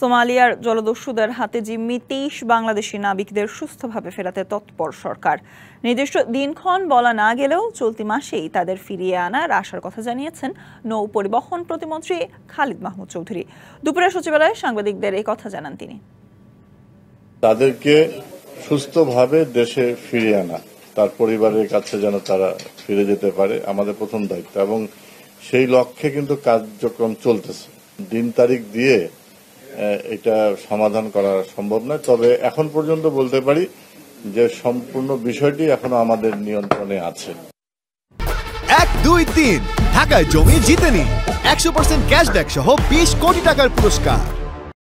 সোমালিয়ার জলদস্যুদের হাতে জিম্মি তেইশ বাংলাদেশি নাবিকদের সুস্থভাবে ফেরাতে তৎপর সরকার নির্দিষ্ট দিনক্ষণ বলা না গেলেও চলতি মাসেই তাদের ফিরিয়ে আনার আশার কথা জানিয়েছেন নৌ পরিবহন প্রতিমন্ত্রী খালিদ মাহমুদ চৌধুরী দুপুরে সচিবালয়ে সাংবাদিকদের এই কথা জানান তিনি তাদেরকে সুস্থভাবে দেশে ফিরিয়ে আনা তার পরিবারের কাছে যেন তারা ফিরে যেতে পারে আমাদের প্রথম দায়িত্ব এবং সেই লক্ষ্যে কিন্তু কার্যক্রম চলতেছে দিন তারিখ দিয়ে এটা সমাধান করা সম্ভব নয় তবে এখন পর্যন্ত বলতে পারি যে সম্পূর্ণ বিষয়টি এখনো আমাদের নিয়ন্ত্রণে আছে এক দুই তিন ঢাকায় জমি জিতেনি একশো পার্সেন্ট ক্যাশব্যাক সহ বিশ কোটি টাকার পুরস্কার